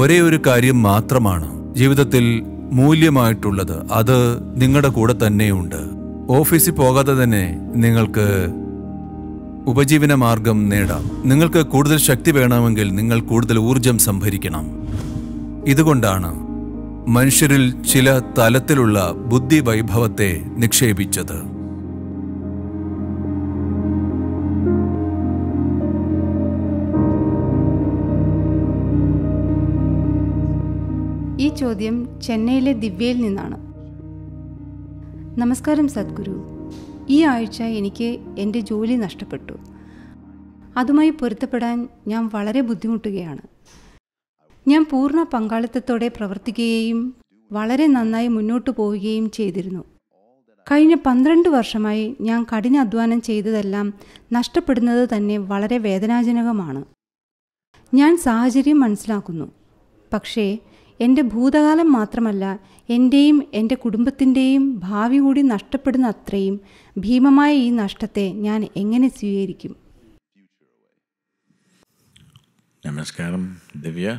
ഒരേ ഒരു കാര്യം മാത്രമാണ് ജീവിതത്തിൽ മൂല്യമായിട്ടുള്ളത് അത് നിങ്ങളുടെ കൂടെ തന്നെയുണ്ട് ഓഫീസിൽ പോകാതെ തന്നെ നിങ്ങൾക്ക് ഉപജീവന മാർഗം നേടാം നിങ്ങൾക്ക് കൂടുതൽ ശക്തി വേണമെങ്കിൽ നിങ്ങൾ കൂടുതൽ ഊർജം സംഭരിക്കണം ഇതുകൊണ്ടാണ് മനുഷ്യരിൽ ചില തലത്തിലുള്ള ബുദ്ധി വൈഭവത്തെ നിക്ഷേപിച്ചത് ചോദ്യം ചെന്നൈയിലെ ദിവ്യയിൽ നിന്നാണ് നമസ്കാരം സദ്ഗുരു ഈ ആഴ്ച എനിക്ക് എൻ്റെ ജോലി നഷ്ടപ്പെട്ടു അതുമായി പൊരുത്തപ്പെടാൻ ഞാൻ വളരെ ബുദ്ധിമുട്ടുകയാണ് ഞാൻ പൂർണ്ണ പങ്കാളിത്തത്തോടെ പ്രവർത്തിക്കുകയും വളരെ നന്നായി മുന്നോട്ട് പോവുകയും ചെയ്തിരുന്നു കഴിഞ്ഞ പന്ത്രണ്ട് വർഷമായി ഞാൻ കഠിന അധ്വാനം ചെയ്തതെല്ലാം നഷ്ടപ്പെടുന്നത് തന്നെ വളരെ വേദനാജനകമാണ് ഞാൻ സാഹചര്യം മനസ്സിലാക്കുന്നു പക്ഷേ എൻ്റെ ഭൂതകാലം മാത്രമല്ല എൻ്റെയും എൻ്റെ കുടുംബത്തിൻ്റെയും ഭാവി കൂടി നഷ്ടപ്പെടുന്ന അത്രയും ഭീമമായ ഈ നഷ്ടത്തെ ഞാൻ എങ്ങനെ സ്വീകരിക്കും നമസ്കാരം Divya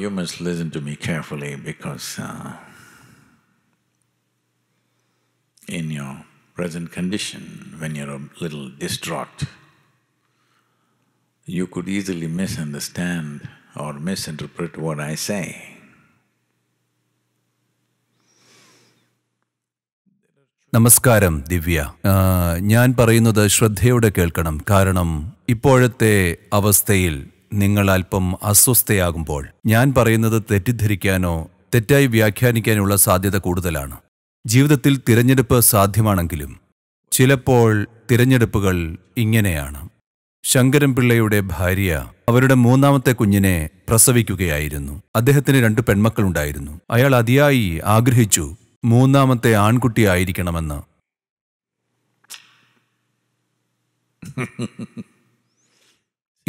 you must listen to me carefully because in your present condition when you little distraught you could easily misunderstand or misinterpret what I say. നമസ്കാരം ദിവ്യ ഞാൻ പറയുന്നത് ശ്രദ്ധയോടെ കേൾക്കണം കാരണം ഇപ്പോഴത്തെ അവസ്ഥയിൽ നിങ്ങൾ അല്പം അസ്വസ്ഥയാകുമ്പോൾ ഞാൻ പറയുന്നത് തെറ്റിദ്ധരിക്കാനോ തെറ്റായി വ്യാഖ്യാനിക്കാനുള്ള സാധ്യത കൂടുതലാണ് ജീവിതത്തിൽ തിരഞ്ഞെടുപ്പ് സാധ്യമാണെങ്കിലും ചിലപ്പോൾ തിരഞ്ഞെടുപ്പുകൾ ഇങ്ങനെയാണ് ശങ്കരൻപിള്ളയുടെ ഭാര്യ അവരുടെ മൂന്നാമത്തെ കുഞ്ഞിനെ പ്രസവിക്കുകയായിരുന്നു അദ്ദേഹത്തിന് രണ്ട് പെൺമക്കളുണ്ടായിരുന്നു അയാൾ അതിയായി ആഗ്രഹിച്ചു മൂന്നാമത്തെ ആൺകുട്ടിയായിരിക്കണമെന്ന്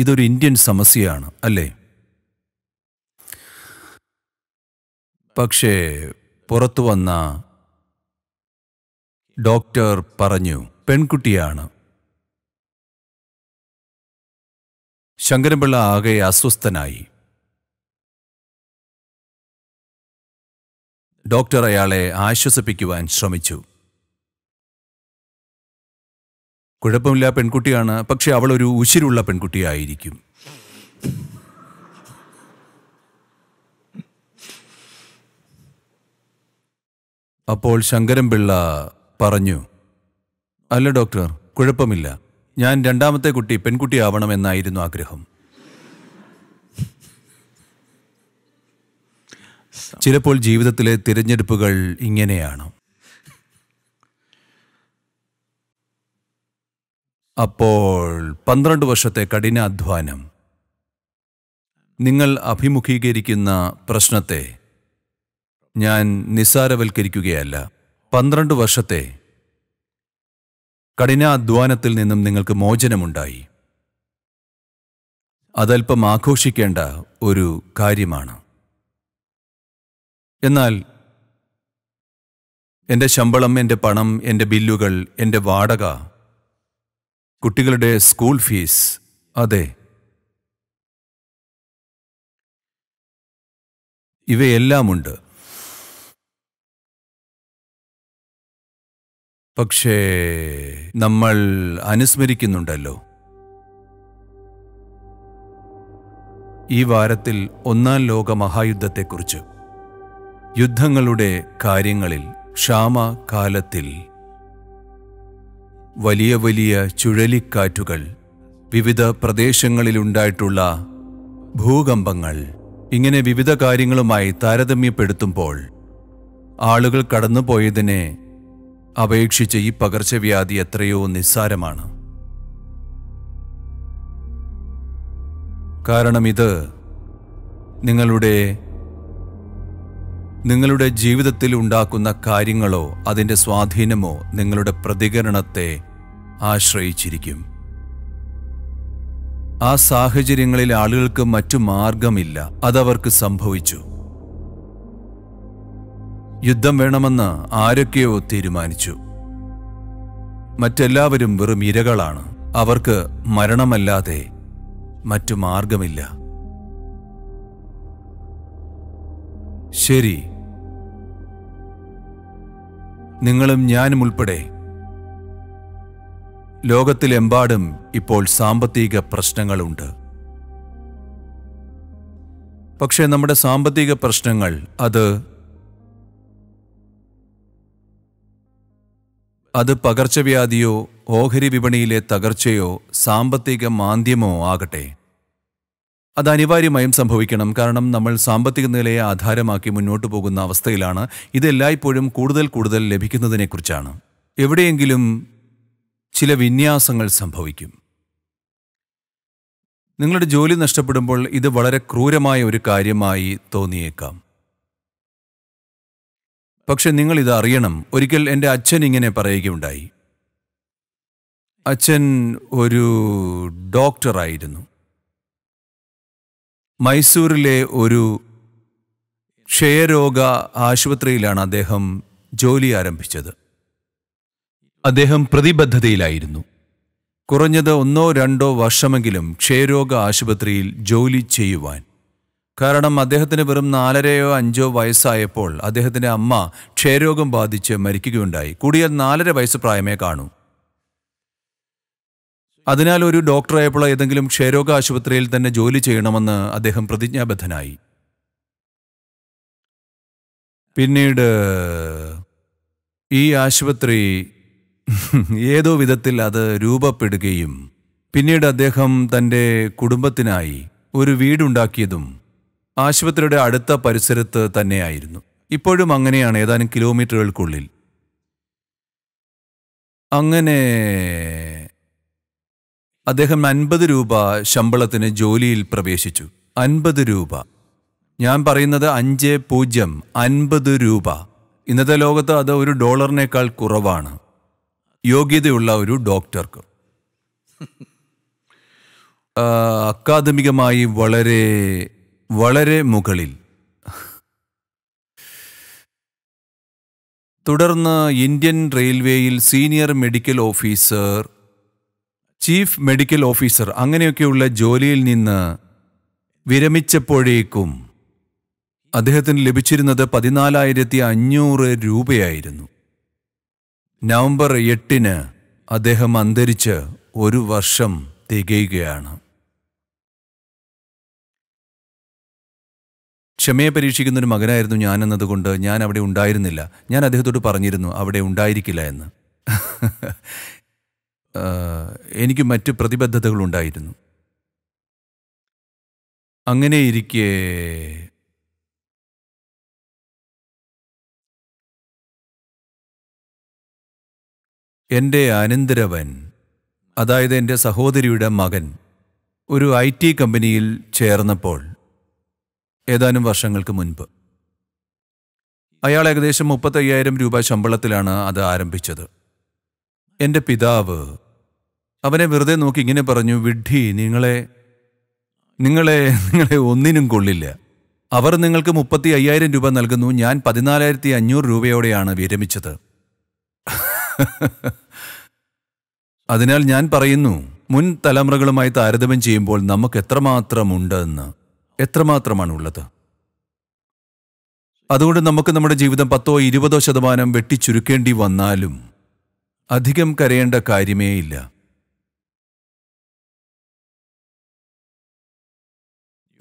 ഇതൊരു ഇന്ത്യൻ സമസ്യയാണ് അല്ലേ പക്ഷേ പുറത്തു വന്ന ഡോക്ടർ പറഞ്ഞു പെൺകുട്ടിയാണ് ശങ്കരപിള്ള ആകെ അസ്വസ്ഥനായി ഡോക്ടർ അയാളെ ആശ്വസിപ്പിക്കുവാൻ ശ്രമിച്ചു കുഴപ്പമില്ല പെൺകുട്ടിയാണ് പക്ഷെ അവൾ ഒരു ഉശിരുള്ള പെൺകുട്ടിയായിരിക്കും അപ്പോൾ പിള്ള പറഞ്ഞു അല്ല ഡോക്ടർ കുഴപ്പമില്ല ഞാൻ രണ്ടാമത്തെ കുട്ടി പെൺകുട്ടിയാവണം എന്നായിരുന്നു ആഗ്രഹം ചിലപ്പോൾ ജീവിതത്തിലെ തിരഞ്ഞെടുപ്പുകൾ ഇങ്ങനെയാണ് അപ്പോൾ പന്ത്രണ്ട് വർഷത്തെ കഠിനാധ്വാനം നിങ്ങൾ അഭിമുഖീകരിക്കുന്ന പ്രശ്നത്തെ ഞാൻ നിസ്സാരവൽക്കരിക്കുകയല്ല പന്ത്രണ്ട് വർഷത്തെ കഠിനാധ്വാനത്തിൽ നിന്നും നിങ്ങൾക്ക് മോചനമുണ്ടായി അതല്പം ആഘോഷിക്കേണ്ട ഒരു കാര്യമാണ് എന്നാൽ എൻ്റെ ശമ്പളം എൻ്റെ പണം എൻ്റെ ബില്ലുകൾ എൻ്റെ വാടക കുട്ടികളുടെ സ്കൂൾ ഫീസ് അതെ ഇവയെല്ലാമുണ്ട് പക്ഷേ നമ്മൾ അനുസ്മരിക്കുന്നുണ്ടല്ലോ ഈ വാരത്തിൽ ഒന്നാം ലോക മഹായുദ്ധത്തെക്കുറിച്ച് യുദ്ധങ്ങളുടെ കാര്യങ്ങളിൽ ക്ഷാമ കാലത്തിൽ വലിയ വലിയ ചുഴലിക്കാറ്റുകൾ വിവിധ പ്രദേശങ്ങളിലുണ്ടായിട്ടുള്ള ഭൂകമ്പങ്ങൾ ഇങ്ങനെ വിവിധ കാര്യങ്ങളുമായി താരതമ്യപ്പെടുത്തുമ്പോൾ ആളുകൾ കടന്നുപോയതിനെ അപേക്ഷിച്ച് ഈ പകർച്ചവ്യാധി എത്രയോ നിസ്സാരമാണ് കാരണം ഇത് നിങ്ങളുടെ നിങ്ങളുടെ ജീവിതത്തിൽ ഉണ്ടാക്കുന്ന കാര്യങ്ങളോ അതിൻ്റെ സ്വാധീനമോ നിങ്ങളുടെ പ്രതികരണത്തെ ആശ്രയിച്ചിരിക്കും ആ സാഹചര്യങ്ങളിൽ ആളുകൾക്ക് മറ്റു മാർഗമില്ല അതവർക്ക് സംഭവിച്ചു യുദ്ധം വേണമെന്ന് ആരൊക്കെയോ തീരുമാനിച്ചു മറ്റെല്ലാവരും വെറും ഇരകളാണ് അവർക്ക് മരണമല്ലാതെ മറ്റു മാർഗമില്ല ശരി നിങ്ങളും ഞാനും ഉൾപ്പെടെ ലോകത്തിലെമ്പാടും ഇപ്പോൾ സാമ്പത്തിക പ്രശ്നങ്ങളുണ്ട് പക്ഷേ നമ്മുടെ സാമ്പത്തിക പ്രശ്നങ്ങൾ അത് അത് പകർച്ചവ്യാധിയോ ഓഹരി വിപണിയിലെ തകർച്ചയോ സാമ്പത്തിക മാന്ദ്യമോ ആകട്ടെ അത് അനിവാര്യമായും സംഭവിക്കണം കാരണം നമ്മൾ സാമ്പത്തിക നിലയെ ആധാരമാക്കി മുന്നോട്ട് പോകുന്ന അവസ്ഥയിലാണ് ഇത് എല്ലായ്പ്പോഴും കൂടുതൽ കൂടുതൽ ലഭിക്കുന്നതിനെക്കുറിച്ചാണ് എവിടെയെങ്കിലും ചില വിന്യാസങ്ങൾ സംഭവിക്കും നിങ്ങളുടെ ജോലി നഷ്ടപ്പെടുമ്പോൾ ഇത് വളരെ ക്രൂരമായ ഒരു കാര്യമായി തോന്നിയേക്കാം പക്ഷെ നിങ്ങൾ ഇത് അറിയണം ഒരിക്കൽ എൻ്റെ അച്ഛൻ ഇങ്ങനെ പറയുകയുണ്ടായി അച്ഛൻ ഒരു ഡോക്ടറായിരുന്നു മൈസൂരിലെ ഒരു ക്ഷയരോഗ ആശുപത്രിയിലാണ് അദ്ദേഹം ജോലി ആരംഭിച്ചത് അദ്ദേഹം പ്രതിബദ്ധതയിലായിരുന്നു കുറഞ്ഞത് ഒന്നോ രണ്ടോ വർഷമെങ്കിലും ക്ഷയരോഗ ആശുപത്രിയിൽ ജോലി ചെയ്യുവാൻ കാരണം അദ്ദേഹത്തിന് വെറും നാലരയോ അഞ്ചോ വയസ്സായപ്പോൾ അദ്ദേഹത്തിൻ്റെ അമ്മ ക്ഷയരോഗം ബാധിച്ച് മരിക്കുകയുണ്ടായി കൂടിയാൽ നാലര വയസ്സ് പ്രായമേ കാണൂ അതിനാൽ ഒരു ഡോക്ടറായപ്പോൾ ഏതെങ്കിലും ക്ഷയരോഗ ആശുപത്രിയിൽ തന്നെ ജോലി ചെയ്യണമെന്ന് അദ്ദേഹം പ്രതിജ്ഞാബദ്ധനായി പിന്നീട് ഈ ആശുപത്രി ഏതോ വിധത്തിൽ അത് രൂപപ്പെടുകയും പിന്നീട് അദ്ദേഹം തൻ്റെ കുടുംബത്തിനായി ഒരു വീടുണ്ടാക്കിയതും ആശുപത്രിയുടെ അടുത്ത പരിസരത്ത് തന്നെയായിരുന്നു ഇപ്പോഴും അങ്ങനെയാണ് ഏതാനും കിലോമീറ്ററുകൾക്കുള്ളിൽ അങ്ങനെ അദ്ദേഹം അൻപത് രൂപ ശമ്പളത്തിന് ജോലിയിൽ പ്രവേശിച്ചു അൻപത് രൂപ ഞാൻ പറയുന്നത് അഞ്ച് പൂജ്യം അൻപത് രൂപ ഇന്നത്തെ ലോകത്ത് അത് ഒരു ഡോളറിനേക്കാൾ കുറവാണ് യോഗ്യതയുള്ള ഒരു ഡോക്ടർക്ക് അക്കാദമികമായി വളരെ വളരെ മുകളിൽ തുടർന്ന് ഇന്ത്യൻ റെയിൽവേയിൽ senior medical officer chief medical officer അങ്ങനെയൊക്കെയുള്ള ജോലിയിൽ നിന്ന് വിരമിച്ചപ്പോഴേക്കും അദ്ദേഹത്തിന് ലഭിച്ചിരുന്നത് പതിനാലായിരത്തി അഞ്ഞൂറ് രൂപയായിരുന്നു നവംബർ എട്ടിന് അദ്ദേഹം അന്തരിച്ച് ഒരു വർഷം തികയുകയാണ് ക്ഷമയെ പരീക്ഷിക്കുന്ന ഒരു മകനായിരുന്നു ഞാൻ എന്നതുകൊണ്ട് ഞാൻ അവിടെ ഉണ്ടായിരുന്നില്ല ഞാൻ അദ്ദേഹത്തോട് പറഞ്ഞിരുന്നു അവിടെ ഉണ്ടായിരിക്കില്ല എന്ന് എനിക്ക് മറ്റ് പ്രതിബദ്ധതകളുണ്ടായിരുന്നു അങ്ങനെ ഇരിക്കെ എൻ്റെ അനന്തരവൻ അതായത് എൻ്റെ സഹോദരിയുടെ മകൻ ഒരു ഐ ടി കമ്പനിയിൽ ചേർന്നപ്പോൾ ഏതാനും വർഷങ്ങൾക്ക് മുൻപ് അയാൾ ഏകദേശം മുപ്പത്തയ്യായിരം രൂപ ശമ്പളത്തിലാണ് അത് ആരംഭിച്ചത് എൻ്റെ പിതാവ് അവനെ വെറുതെ നോക്കി ഇങ്ങനെ പറഞ്ഞു വിഡ്ഢി നിങ്ങളെ നിങ്ങളെ നിങ്ങളെ ഒന്നിനും കൊള്ളില്ല അവർ നിങ്ങൾക്ക് മുപ്പത്തി അയ്യായിരം രൂപ നൽകുന്നു ഞാൻ പതിനാലായിരത്തി അഞ്ഞൂറ് രൂപയോടെയാണ് വിരമിച്ചത് അതിനാൽ ഞാൻ പറയുന്നു മുൻ തലമുറകളുമായി താരതമ്യം ചെയ്യുമ്പോൾ നമുക്ക് എത്രമാത്രമുണ്ടെന്ന് എത്രമാത്രമാണ് ഉള്ളത് അതുകൊണ്ട് നമുക്ക് നമ്മുടെ ജീവിതം പത്തോ ഇരുപതോ ശതമാനം വെട്ടിച്ചുരുക്കേണ്ടി വന്നാലും അധികം കരയേണ്ട കാര്യമേയില്ല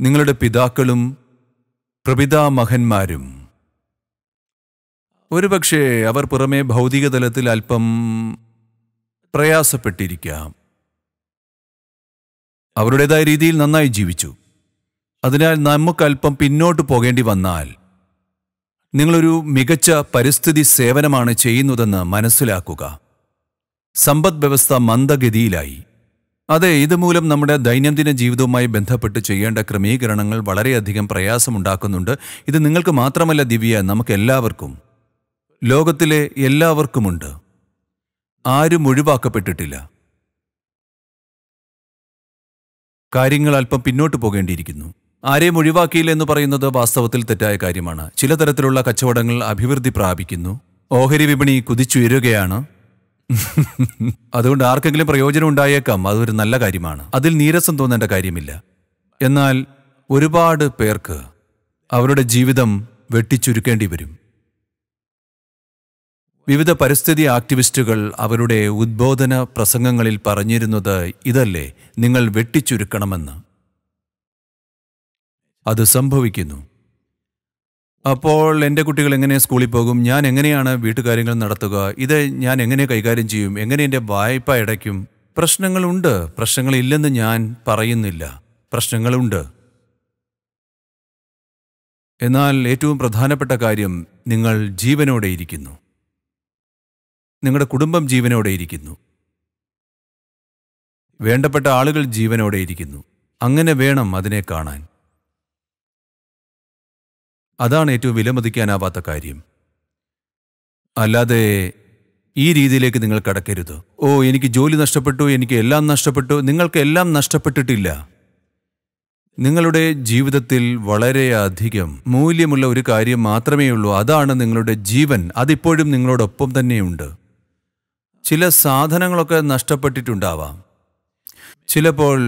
നിങ്ങളുടെ പിതാക്കളും പ്രപിതാമഹന്മാരും ഒരുപക്ഷെ അവർ പുറമെ ഭൗതിക തലത്തിൽ അല്പം പ്രയാസപ്പെട്ടിരിക്കാം അവരുടേതായ രീതിയിൽ നന്നായി ജീവിച്ചു അതിനാൽ നമുക്കല്പം പിന്നോട്ട് പോകേണ്ടി വന്നാൽ നിങ്ങളൊരു മികച്ച പരിസ്ഥിതി സേവനമാണ് ചെയ്യുന്നതെന്ന് മനസ്സിലാക്കുക സമ്പദ് വ്യവസ്ഥ മന്ദഗതിയിലായി അതെ ഇതുമൂലം നമ്മുടെ ദൈനംദിന ജീവിതവുമായി ബന്ധപ്പെട്ട് ചെയ്യേണ്ട ക്രമീകരണങ്ങൾ വളരെയധികം പ്രയാസമുണ്ടാക്കുന്നുണ്ട് ഇത് നിങ്ങൾക്ക് മാത്രമല്ല ദിവ്യ നമുക്കെല്ലാവർക്കും ലോകത്തിലെ എല്ലാവർക്കുമുണ്ട് ആരും ഒഴിവാക്കപ്പെട്ടിട്ടില്ല കാര്യങ്ങൾ അല്പം പിന്നോട്ട് പോകേണ്ടിയിരിക്കുന്നു ആരെയും ഒഴിവാക്കിയില്ല എന്ന് പറയുന്നത് വാസ്തവത്തിൽ തെറ്റായ കാര്യമാണ് ചില തരത്തിലുള്ള കച്ചവടങ്ങൾ അഭിവൃദ്ധി പ്രാപിക്കുന്നു ഓഹരി വിപണി കുതിച്ചുയരുകയാണ് അതുകൊണ്ട് ആർക്കെങ്കിലും പ്രയോജനം ഉണ്ടായേക്കാം അതൊരു നല്ല കാര്യമാണ് അതിൽ നീരസം തോന്നേണ്ട കാര്യമില്ല എന്നാൽ ഒരുപാട് പേർക്ക് അവരുടെ ജീവിതം വെട്ടിച്ചുരുക്കേണ്ടി വരും വിവിധ പരിസ്ഥിതി ആക്ടിവിസ്റ്റുകൾ അവരുടെ ഉദ്ബോധന പ്രസംഗങ്ങളിൽ പറഞ്ഞിരുന്നത് ഇതല്ലേ നിങ്ങൾ വെട്ടിച്ചുരുക്കണമെന്ന് അത് സംഭവിക്കുന്നു അപ്പോൾ എൻ്റെ കുട്ടികൾ എങ്ങനെ സ്കൂളിൽ പോകും ഞാൻ എങ്ങനെയാണ് വീട്ടുകാര്യങ്ങൾ നടത്തുക ഇത് ഞാൻ എങ്ങനെ കൈകാര്യം ചെയ്യും എങ്ങനെ എൻ്റെ വായ്പ അടയ്ക്കും പ്രശ്നങ്ങളുണ്ട് പ്രശ്നങ്ങളില്ലെന്ന് ഞാൻ പറയുന്നില്ല പ്രശ്നങ്ങളുണ്ട് എന്നാൽ ഏറ്റവും പ്രധാനപ്പെട്ട കാര്യം നിങ്ങൾ ജീവനോടെ ഇരിക്കുന്നു നിങ്ങളുടെ കുടുംബം ജീവനോടെ ഇരിക്കുന്നു വേണ്ടപ്പെട്ട ആളുകൾ ജീവനോടെ ഇരിക്കുന്നു അങ്ങനെ വേണം അതിനെ കാണാൻ അതാണ് ഏറ്റവും വിലമതിക്കാനാവാത്ത കാര്യം അല്ലാതെ ഈ രീതിയിലേക്ക് നിങ്ങൾ കടക്കരുത് ഓ എനിക്ക് ജോലി നഷ്ടപ്പെട്ടു എനിക്ക് എല്ലാം നഷ്ടപ്പെട്ടു നിങ്ങൾക്ക് എല്ലാം നഷ്ടപ്പെട്ടിട്ടില്ല നിങ്ങളുടെ ജീവിതത്തിൽ വളരെയധികം മൂല്യമുള്ള ഒരു കാര്യം മാത്രമേ ഉള്ളൂ അതാണ് നിങ്ങളുടെ ജീവൻ അതിപ്പോഴും നിങ്ങളോടൊപ്പം തന്നെയുണ്ട് ചില സാധനങ്ങളൊക്കെ നഷ്ടപ്പെട്ടിട്ടുണ്ടാവാം ചിലപ്പോൾ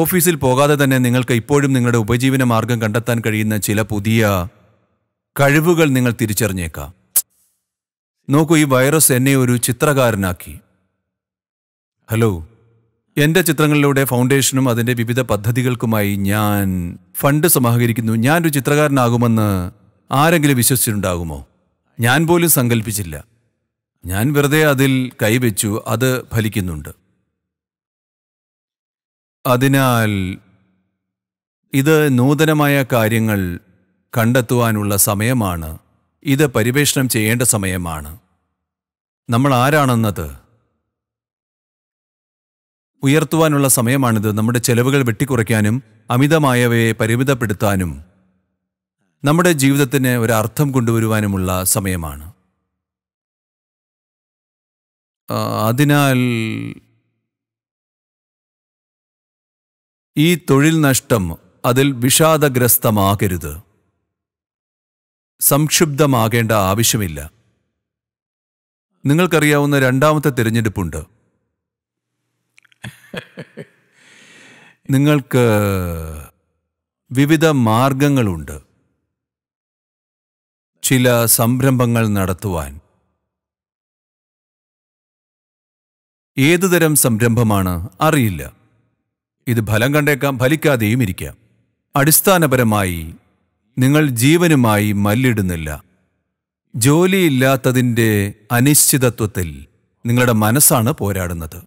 ഓഫീസിൽ പോകാതെ തന്നെ നിങ്ങൾക്ക് ഇപ്പോഴും നിങ്ങളുടെ ഉപജീവന മാർഗം കണ്ടെത്താൻ കഴിയുന്ന ചില പുതിയ കഴിവുകൾ നിങ്ങൾ തിരിച്ചറിഞ്ഞേക്കാം നോക്കൂ ഈ വൈറസ് എന്നെ ഒരു ചിത്രകാരനാക്കി ഹലോ എൻ്റെ ചിത്രങ്ങളിലൂടെ ഫൗണ്ടേഷനും അതിൻ്റെ വിവിധ പദ്ധതികൾക്കുമായി ഞാൻ ഫണ്ട് സമാഹരിക്കുന്നു ഞാനൊരു ചിത്രകാരനാകുമെന്ന് ആരെങ്കിലും വിശ്വസിച്ചിട്ടുണ്ടാകുമോ ഞാൻ പോലും സങ്കല്പിച്ചില്ല ഞാൻ വെറുതെ അതിൽ കൈവച്ചു അത് ഫലിക്കുന്നുണ്ട് അതിനാൽ ഇത് നൂതനമായ കാര്യങ്ങൾ കണ്ടെത്തുവാനുള്ള സമയമാണ് ഇത് പരിവേഷണം ചെയ്യേണ്ട സമയമാണ് നമ്മൾ ആരാണെന്നത് ഉയർത്തുവാനുള്ള സമയമാണിത് നമ്മുടെ ചെലവുകൾ വെട്ടിക്കുറയ്ക്കാനും അമിതമായവയെ പരിമിതപ്പെടുത്താനും നമ്മുടെ ജീവിതത്തിന് ഒരു അർത്ഥം കൊണ്ടുവരുവാനുമുള്ള സമയമാണ് അതിനാൽ ഈ തൊഴിൽ നഷ്ടം അതിൽ വിഷാദഗ്രസ്തമാകരുത് സംക്ഷുബ്ധമാകേണ്ട ആവശ്യമില്ല നിങ്ങൾക്കറിയാവുന്ന രണ്ടാമത്തെ തിരഞ്ഞെടുപ്പുണ്ട് നിങ്ങൾക്ക് വിവിധ മാർഗങ്ങളുണ്ട് ചില സംരംഭങ്ങൾ നടത്തുവാൻ ഏതുതരം സംരംഭമാണ് അറിയില്ല ഇത് ഫലം കണ്ടേക്കാം ഫലിക്കാതെയും ഇരിക്കാം അടിസ്ഥാനപരമായി നിങ്ങൾ ജീവനുമായി മല്ലിടുന്നില്ല ജോലിയില്ലാത്തതിൻ്റെ അനിശ്ചിതത്വത്തിൽ നിങ്ങളുടെ മനസ്സാണ് പോരാടുന്നത്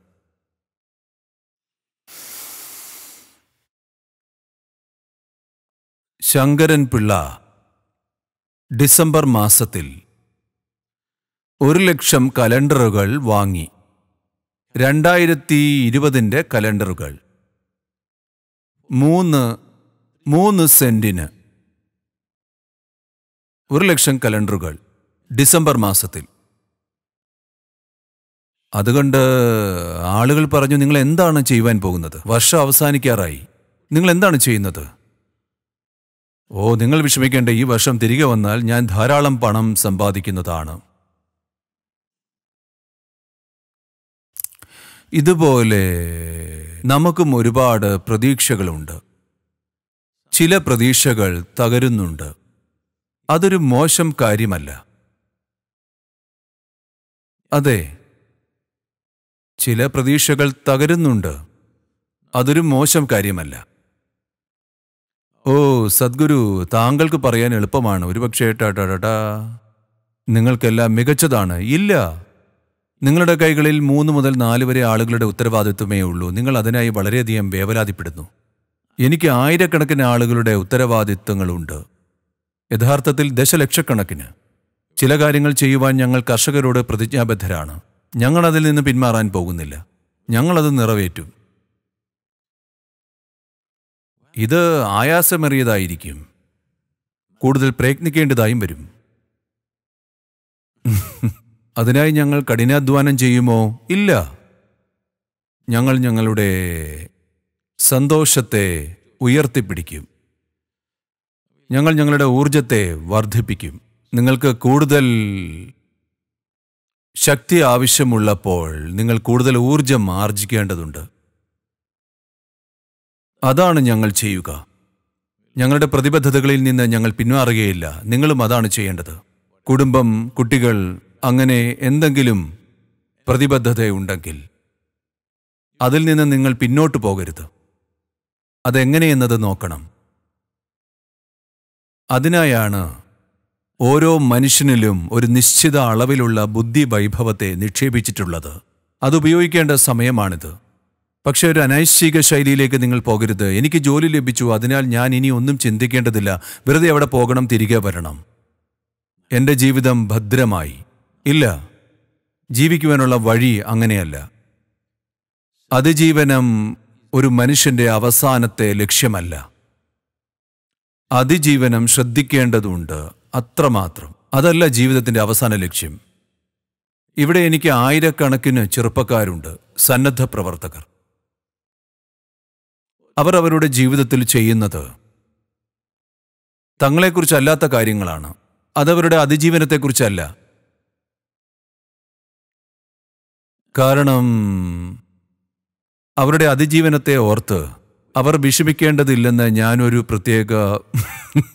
ശങ്കരൻ പിള്ള ഡിസംബർ മാസത്തിൽ ഒരു ലക്ഷം കലണ്ടറുകൾ വാങ്ങി രണ്ടായിരത്തി ഇരുപതിൻ്റെ കലണ്ടറുകൾ മൂന്ന് മൂന്ന് സെൻറ്റിന് ഒരു ലക്ഷം കലണ്ടറുകൾ ഡിസംബർ മാസത്തിൽ അതുകൊണ്ട് ആളുകൾ പറഞ്ഞു നിങ്ങൾ എന്താണ് ചെയ്യുവാൻ പോകുന്നത് വർഷം അവസാനിക്കാറായി നിങ്ങൾ എന്താണ് ചെയ്യുന്നത് ഓ നിങ്ങൾ വിഷമിക്കേണ്ട ഈ വർഷം തിരികെ വന്നാൽ ഞാൻ ധാരാളം പണം സമ്പാദിക്കുന്നതാണ് ഇതുപോലെ നമുക്കും ഒരുപാട് പ്രതീക്ഷകളുണ്ട് ചില പ്രതീക്ഷകൾ തകരുന്നുണ്ട് അതൊരു മോശം കാര്യമല്ല അതെ ചില പ്രതീക്ഷകൾ തകരുന്നുണ്ട് അതൊരു മോശം കാര്യമല്ല ഓ സദ്ഗുരു താങ്കൾക്ക് പറയാൻ എളുപ്പമാണ് ഒരുപക്ഷേ ടാ ടാ ടാ നിങ്ങൾക്കെല്ലാം മികച്ചതാണ് ഇല്ല നിങ്ങളുടെ കൈകളിൽ മൂന്ന് മുതൽ നാല് വരെ ആളുകളുടെ ഉത്തരവാദിത്വമേ ഉള്ളൂ നിങ്ങൾ അതിനായി വളരെയധികം വേവലാതിപ്പെടുന്നു എനിക്ക് ആയിരക്കണക്കിന് ആളുകളുടെ ഉത്തരവാദിത്വങ്ങളുണ്ട് യഥാർത്ഥത്തിൽ ദശലക്ഷക്കണക്കിന് ചില കാര്യങ്ങൾ ചെയ്യുവാൻ ഞങ്ങൾ കർഷകരോട് പ്രതിജ്ഞാബദ്ധരാണ് ഞങ്ങൾ അതിൽ നിന്ന് പിന്മാറാൻ പോകുന്നില്ല ഞങ്ങളത് നിറവേറ്റും ഇത് ആയാസമേറിയതായിരിക്കും കൂടുതൽ പ്രയത്നിക്കേണ്ടതായും വരും അതിനായി ഞങ്ങൾ കഠിനാധ്വാനം ചെയ്യുമോ ഇല്ല ഞങ്ങൾ ഞങ്ങളുടെ സന്തോഷത്തെ ഉയർത്തിപ്പിടിക്കും ഞങ്ങൾ ഞങ്ങളുടെ ഊർജത്തെ വർദ്ധിപ്പിക്കും നിങ്ങൾക്ക് കൂടുതൽ ശക്തി ആവശ്യമുള്ളപ്പോൾ നിങ്ങൾ കൂടുതൽ ഊർജം ആർജിക്കേണ്ടതുണ്ട് അതാണ് ഞങ്ങൾ ചെയ്യുക ഞങ്ങളുടെ പ്രതിബദ്ധതകളിൽ നിന്ന് ഞങ്ങൾ പിന്മാറുകയില്ല നിങ്ങളും അതാണ് ചെയ്യേണ്ടത് കുടുംബം കുട്ടികൾ അങ്ങനെ എന്തെങ്കിലും പ്രതിബദ്ധതയുണ്ടെങ്കിൽ അതിൽ നിന്ന് നിങ്ങൾ പിന്നോട്ട് പോകരുത് അതെങ്ങനെയെന്നത് നോക്കണം അതിനായാണ് ഓരോ മനുഷ്യനിലും ഒരു നിശ്ചിത അളവിലുള്ള ബുദ്ധി വൈഭവത്തെ നിക്ഷേപിച്ചിട്ടുള്ളത് അതുപയോഗിക്കേണ്ട സമയമാണിത് പക്ഷേ ഒരു അനൈശ്ചിക ശൈലിയിലേക്ക് നിങ്ങൾ പോകരുത് എനിക്ക് ജോലി ലഭിച്ചു അതിനാൽ ഞാൻ ഇനി ഒന്നും ചിന്തിക്കേണ്ടതില്ല വെറുതെ അവിടെ പോകണം തിരികെ വരണം എൻ്റെ ജീവിതം ഭദ്രമായി ഇല്ല ജീവിക്കുവാനുള്ള വഴി അങ്ങനെയല്ല അതിജീവനം ഒരു മനുഷ്യൻ്റെ അവസാനത്തെ ലക്ഷ്യമല്ല അതിജീവനം ശ്രദ്ധിക്കേണ്ടതുണ്ട് അത്രമാത്രം അതല്ല ജീവിതത്തിൻ്റെ അവസാന ലക്ഷ്യം ഇവിടെ എനിക്ക് ആയിരക്കണക്കിന് ചെറുപ്പക്കാരുണ്ട് സന്നദ്ധ പ്രവർത്തകർ അവർ അവരുടെ ജീവിതത്തിൽ ചെയ്യുന്നത് തങ്ങളെക്കുറിച്ചല്ലാത്ത കാര്യങ്ങളാണ് അതവരുടെ അതിജീവനത്തെക്കുറിച്ചല്ല കാരണം അവരുടെ അതിജീവനത്തെ ഓർത്ത് അവർ വിഷമിക്കേണ്ടതില്ലെന്ന് ഞാനൊരു പ്രത്യേക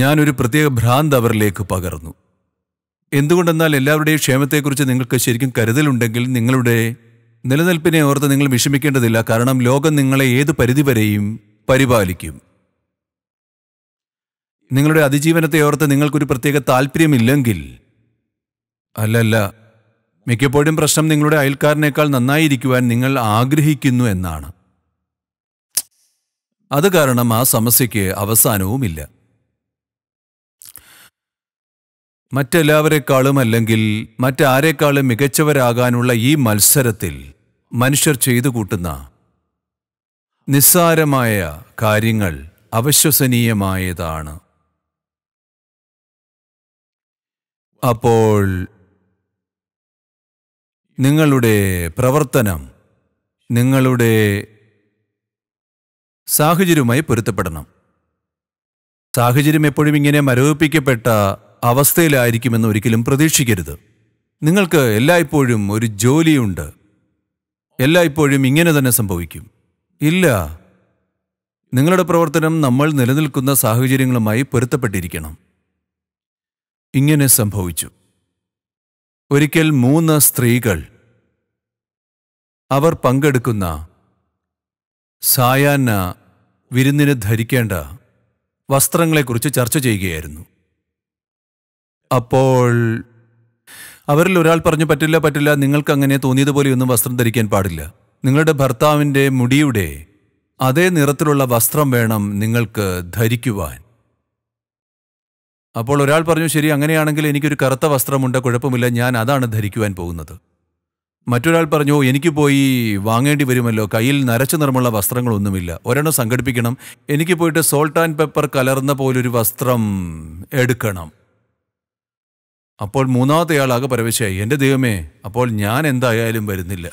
ഞാനൊരു പ്രത്യേക ഭ്രാന്ത് അവരിലേക്ക് പകർന്നു എന്തുകൊണ്ടെന്നാൽ എല്ലാവരുടെയും ക്ഷേമത്തെക്കുറിച്ച് നിങ്ങൾക്ക് ശരിക്കും കരുതലുണ്ടെങ്കിൽ നിങ്ങളുടെ നിലനിൽപ്പിനെ ഓർത്ത് നിങ്ങൾ വിഷമിക്കേണ്ടതില്ല കാരണം ലോകം നിങ്ങളെ ഏത് പരിധിവരെയും പരിപാലിക്കും നിങ്ങളുടെ അതിജീവനത്തെ ഓർത്ത് നിങ്ങൾക്കൊരു പ്രത്യേക താല്പര്യമില്ലെങ്കിൽ അല്ലല്ല മിക്കപ്പോഴും പ്രശ്നം നിങ്ങളുടെ അയൽക്കാരനേക്കാൾ നന്നായിരിക്കുവാൻ നിങ്ങൾ ആഗ്രഹിക്കുന്നു എന്നാണ് അത് കാരണം ആ സമസ്യയ്ക്ക് അവസാനവുമില്ല മറ്റെല്ലാവരെക്കാളും അല്ലെങ്കിൽ മറ്റാരെക്കാളും മികച്ചവരാകാനുള്ള ഈ മത്സരത്തിൽ മനുഷ്യർ ചെയ്തു കൂട്ടുന്ന നിസ്സാരമായ കാര്യങ്ങൾ അവിശ്വസനീയമായതാണ് അപ്പോൾ നിങ്ങളുടെ പ്രവർത്തനം നിങ്ങളുടെ സാഹചര്യവുമായി പൊരുത്തപ്പെടണം സാഹചര്യം എപ്പോഴും ഇങ്ങനെ മരവിപ്പിക്കപ്പെട്ട അവസ്ഥയിലായിരിക്കുമെന്ന് ഒരിക്കലും പ്രതീക്ഷിക്കരുത് നിങ്ങൾക്ക് എല്ലായ്പ്പോഴും ഒരു ജോലിയുണ്ട് എല്ലായ്പ്പോഴും ഇങ്ങനെ തന്നെ സംഭവിക്കും ഇല്ല നിങ്ങളുടെ പ്രവർത്തനം നമ്മൾ നിലനിൽക്കുന്ന സാഹചര്യങ്ങളുമായി പൊരുത്തപ്പെട്ടിരിക്കണം ഇങ്ങനെ സംഭവിച്ചു ഒരിക്കൽ മൂന്ന് സ്ത്രീകൾ അവർ പങ്കെടുക്കുന്ന സായാന്ന വിരുന്നിന് ധരിക്കേണ്ട വസ്ത്രങ്ങളെക്കുറിച്ച് ചർച്ച ചെയ്യുകയായിരുന്നു അപ്പോൾ അവരിൽ ഒരാൾ പറഞ്ഞു പറ്റില്ല പറ്റില്ല നിങ്ങൾക്ക് അങ്ങനെ തോന്നിയതുപോലെയൊന്നും വസ്ത്രം ധരിക്കാൻ പാടില്ല നിങ്ങളുടെ ഭർത്താവിൻ്റെ മുടിയുടെ അതേ നിറത്തിലുള്ള വസ്ത്രം വേണം നിങ്ങൾക്ക് ധരിക്കുവാൻ അപ്പോൾ ഒരാൾ പറഞ്ഞു ശരി അങ്ങനെയാണെങ്കിൽ എനിക്കൊരു കറുത്ത വസ്ത്രമുണ്ട് കുഴപ്പമില്ല ഞാൻ അതാണ് ധരിക്കുവാൻ പോകുന്നത് മറ്റൊരാൾ പറഞ്ഞു എനിക്ക് പോയി വാങ്ങേണ്ടി വരുമല്ലോ കയ്യിൽ നരച്ചു നിറമുള്ള വസ്ത്രങ്ങളൊന്നുമില്ല ഒരെണ്ണം സംഘടിപ്പിക്കണം എനിക്ക് പോയിട്ട് സോൾട്ട് ആൻഡ് പെപ്പർ കലർന്ന പോലൊരു വസ്ത്രം എടുക്കണം അപ്പോൾ മൂന്നാമത്തെ ആൾ ആകെ എൻ്റെ ദൈവമേ അപ്പോൾ ഞാൻ എന്തായാലും വരുന്നില്ല